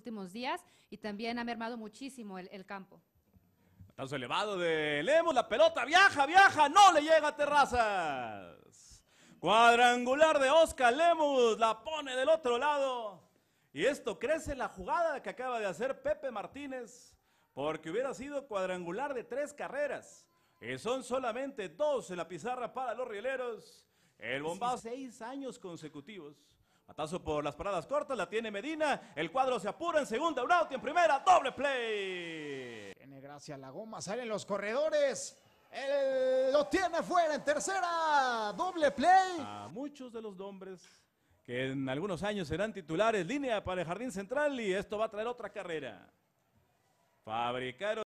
últimos días y también ha mermado muchísimo el, el campo. elevado de Lemos, la pelota viaja, viaja, no le llega a Terrazas. Cuadrangular de Oscar Lemus, la pone del otro lado. Y esto crece la jugada que acaba de hacer Pepe Martínez, porque hubiera sido cuadrangular de tres carreras. Y son solamente dos en la pizarra para los rieleros. El bombazo. Seis años consecutivos Matazo por las paradas cortas, la tiene Medina. El cuadro se apura en segunda, un out en primera, doble play. Tiene gracia la goma, salen los corredores. lo tiene fuera en tercera, doble play. A muchos de los nombres que en algunos años serán titulares, línea para el Jardín Central y esto va a traer otra carrera. Fabricaron.